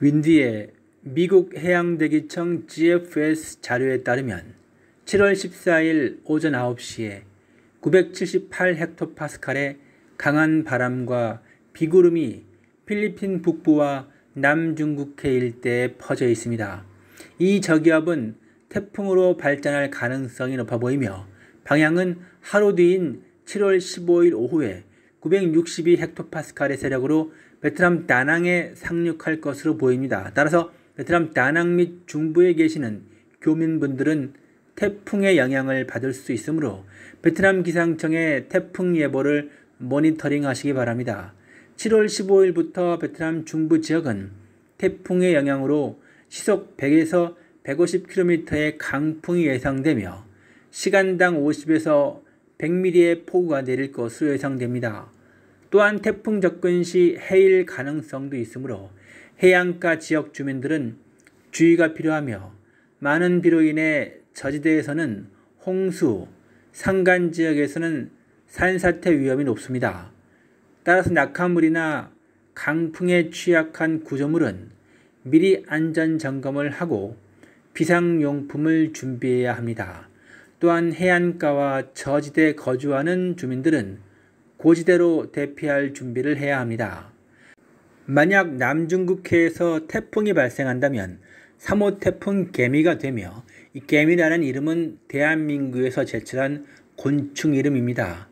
윈디의 미국 해양대기청 GFS 자료에 따르면 7월 14일 오전 9시에 978헥토파스칼의 강한 바람과 비구름이 필리핀 북부와 남중국해 일대에 퍼져 있습니다. 이 저기압은 태풍으로 발전할 가능성이 높아 보이며 방향은 하루 뒤인 7월 15일 오후에 962헥토파스칼의 세력으로 베트남 다낭에 상륙할 것으로 보입니다. 따라서 베트남 다낭 및 중부에 계시는 교민분들은 태풍의 영향을 받을 수 있으므로 베트남 기상청의 태풍 예보를 모니터링 하시기 바랍니다. 7월 15일부터 베트남 중부 지역은 태풍의 영향으로 시속 100에서 150km의 강풍이 예상되며 시간당 50에서 100mm의 폭우가 내릴 것으로 예상됩니다. 또한 태풍 접근 시 해일 가능성도 있으므로 해안가 지역 주민들은 주의가 필요하며 많은 비로 인해 저지대에서는 홍수, 산간 지역에서는 산사태 위험이 높습니다. 따라서 낙하물이나 강풍에 취약한 구조물은 미리 안전 점검을 하고 비상용품을 준비해야 합니다. 또한 해안가와 저지대 거주하는 주민들은 고지대로 대피할 준비를 해야 합니다. 만약 남중국해에서 태풍이 발생한다면 3호 태풍 개미가 되며 이 개미라는 이름은 대한민국에서 제출한 곤충 이름입니다.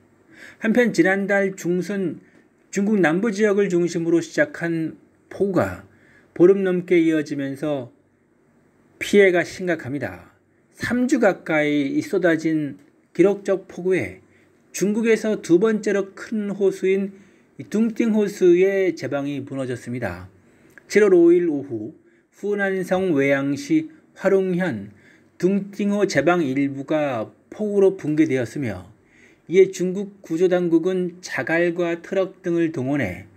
한편 지난달 중순 중국 남부 지역을 중심으로 시작한 폭우가 보름 넘게 이어지면서 피해가 심각합니다. 3주 가까이 쏟아진 기록적 폭우에 중국에서 두 번째로 큰 호수인 둥띵 호수의 제방이 무너졌습니다. 7월 5일 오후 후난성 외양시 화룡현 둥띵호 제방 일부가 폭우로 붕괴되었으며 이에 중국 구조당국은 자갈과 트럭 등을 동원해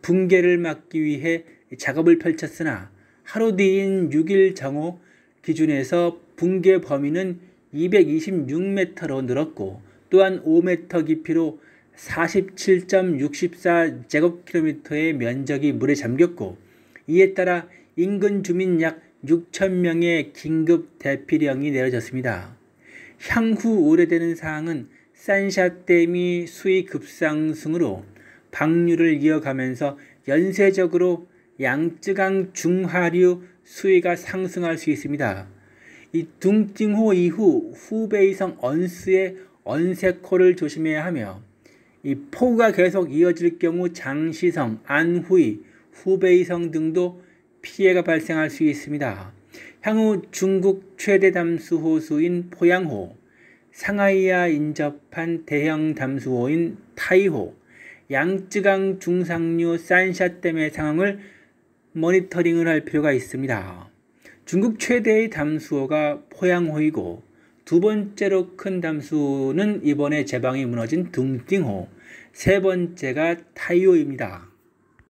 붕괴를 막기 위해 작업을 펼쳤으나 하루 뒤인 6일 정오 기준에서 붕괴 범위는 226m로 늘었고 또한 5m 깊이로 47.64제곱킬로미터의 면적이 물에 잠겼고 이에 따라 인근 주민 약 6천명의 긴급 대피령이 내려졌습니다. 향후 우려되는 사항은 산샤댐이 수위 급상승으로 방류를 이어가면서 연쇄적으로 양쯔강 중하류 수위가 상승할 수 있습니다. 이 둥징호 이후 후베이성 언스의 언세코를 조심해야 하며 이폭우가 계속 이어질 경우 장시성, 안후이, 후베이성 등도 피해가 발생할 수 있습니다. 향후 중국 최대 담수 호수인 포양호, 상하이와 인접한 대형 담수호인 타이호, 양쯔강 중상류 산샤댐의 상황을 모니터링을 할 필요가 있습니다. 중국 최대의 담수호가 포양호이고 두 번째로 큰 담수는 이번에 제방이 무너진 둥띵호, 세 번째가 타이오입니다.